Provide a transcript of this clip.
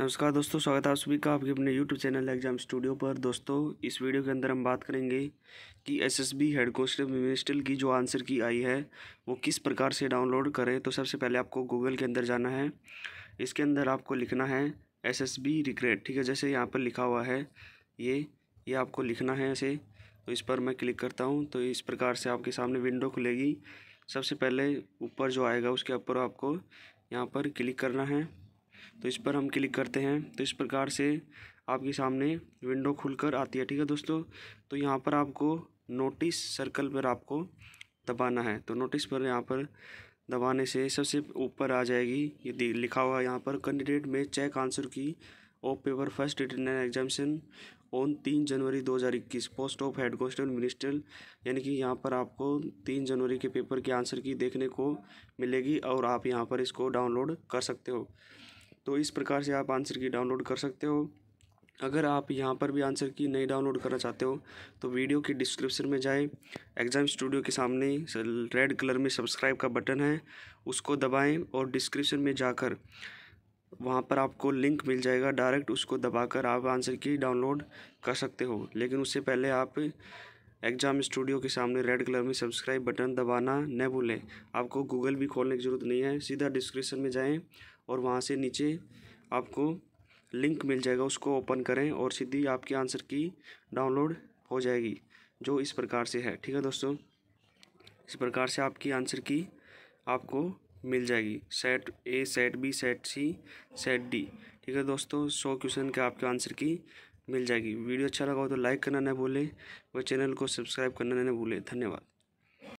नमस्कार दोस्तों स्वागत है आप सभी का आपके अपने यूट्यूब चैनल एग्जाम स्टूडियो पर दोस्तों इस वीडियो के अंदर हम बात करेंगे कि S S B head constable ministerial की जो आंसर की आई है वो किस प्रकार से डाउनलोड करें तो सबसे पहले आपको गूगल के अंदर जाना है इसके अंदर आपको लिखना है एस एस बी रिग्रेट ठीक है जैसे यहाँ पर लिखा हुआ है ये ये आपको लिखना है ऐसे तो इस पर मैं क्लिक करता हूँ तो इस प्रकार से आपके सामने विंडो खुलेगी सबसे पहले ऊपर जो आएगा उसके ऊपर आपको यहाँ पर क्लिक करना है तो इस पर हम क्लिक करते हैं तो इस प्रकार से आपके सामने विंडो खुलकर आती है ठीक है दोस्तों तो यहाँ पर आपको नोटिस सर्कल पर आपको दबाना है तो नोटिस पर यहाँ पर दबाने से सबसे ऊपर आ जाएगी ये लिखा हुआ है यहाँ पर कैंडिडेट में check answer key of paper first written examination on तीन जनवरी 2021 post of head constable minister यानी कि यहाँ पर आपको तीन जनवरी के पेपर के आंसर की देखने को मिलेगी और आप यहाँ पर इसको डाउनलोड कर सकते हो तो इस प्रकार से आप आंसर की डाउनलोड कर सकते हो अगर आप यहाँ पर भी आंसर की नहीं डाउनलोड करना चाहते हो तो वीडियो की डिस्क्रिप्शन में जाए एग्ज़ाम स्टूडियो के सामने रेड कलर में सब्सक्राइब का बटन है उसको दबाएं और डिस्क्रिप्शन में जाकर वहाँ पर आपको लिंक मिल जाएगा डायरेक्ट उसको दबाकर आप आंसर की डाउनलोड कर सकते हो लेकिन उससे पहले आप एग्जाम स्टूडियो के सामने रेड कलर में सब्सक्राइब बटन दबाना न भूलें आपको गूगल भी खोलने की ज़रूरत नहीं है सीधा डिस्क्रिप्शन में जाएं और वहाँ से नीचे आपको लिंक मिल जाएगा उसको ओपन करें और सीधी आपके आंसर की डाउनलोड हो जाएगी जो इस प्रकार से है ठीक है दोस्तों इस प्रकार से आपकी आंसर की आपको मिल जाएगी set A set B set C set D ठीक है दोस्तों सौ क्वेश्चन के आपके आंसर की मिल जाएगी वीडियो अच्छा लगा हो तो लाइक करना ना भूलें और चैनल को सब्सक्राइब करना ना भूलें धन्यवाद